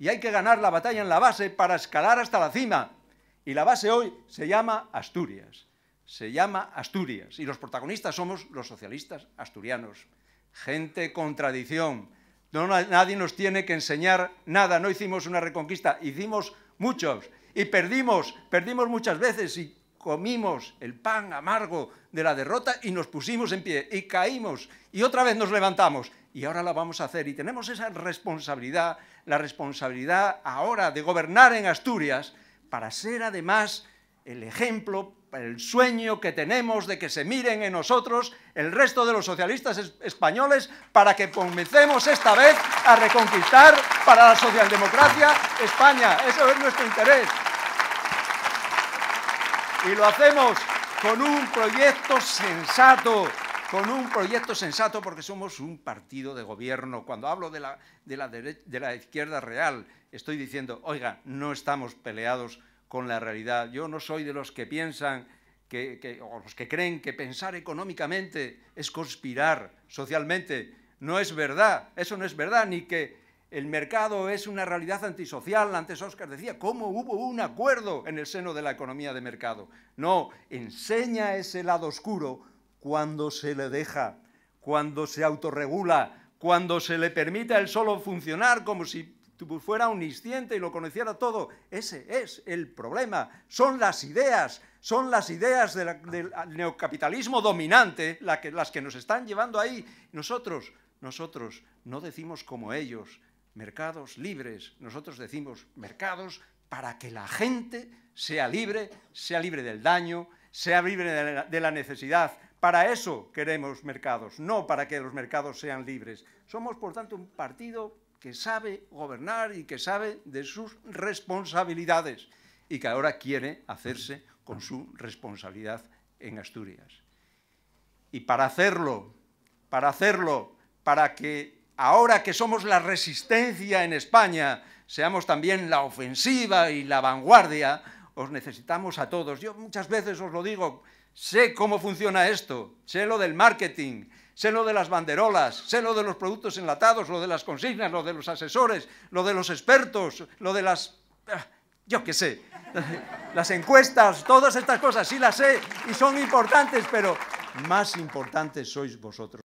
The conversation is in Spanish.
y hay que ganar la batalla en la base para escalar hasta la cima. Y la base hoy se llama Asturias. Se llama Asturias. Y los protagonistas somos los socialistas asturianos. Gente con tradición. nadie nos tiene que enseñar nada. No hicimos una reconquista, hicimos muchos. Y perdimos, perdimos muchas veces. Y comimos el pan amargo de la derrota y nos pusimos en pie y caímos y otra vez nos levantamos y ahora la vamos a hacer y tenemos esa responsabilidad, la responsabilidad ahora de gobernar en Asturias para ser además el ejemplo, el sueño que tenemos de que se miren en nosotros el resto de los socialistas españoles para que comencemos esta vez a reconquistar para la socialdemocracia España. Eso es nuestro interés. Y lo hacemos con un proyecto sensato, con un proyecto sensato porque somos un partido de gobierno. Cuando hablo de la, de la, de la izquierda real, estoy diciendo, oiga, no estamos peleados con la realidad. Yo no soy de los que piensan que, o los que creen que pensar económicamente es conspirar socialmente. No es verdad, eso no es verdad, ni que el mercado es una realidad antisocial. Antes Oscar decía, ¿cómo hubo un acuerdo en el seno de la economía de mercado? No, enseña ese lado oscuro cuando se le deja, cuando se autorregula, cuando se le permite el solo funcionar como si fuera omnisciente y lo conociera todo. Ese es el problema. Son las ideas, son las ideas del neocapitalismo dominante las que nos están llevando ahí. Nosotros, nosotros no decimos como ellos, mercados libres. Nosotros decimos mercados para que la gente sea libre, sea libre del daño, sea libre de la, necesidad. Para eso queremos mercados, no para que los mercados sean libres. Somos, por tanto, un partido que sabe gobernar y que sabe de sus responsabilidades y que ahora quiere hacerse con su responsabilidad en Asturias. Y para hacerlo, para hacerlo, para que ahora que somos la resistencia en España, seamos también la ofensiva y la vanguardia, os necesitamos a todos. Yo muchas veces os lo digo, sé cómo funciona esto, sé lo del marketing, sé lo de las banderolas, sé lo de los productos enlatados, lo de las consignas, lo de los asesores, lo de los expertos, lo de las... Ah, yo qué sé, las encuestas, todas estas cosas, sí las sé y son importantes, pero más importantes sois vosotros.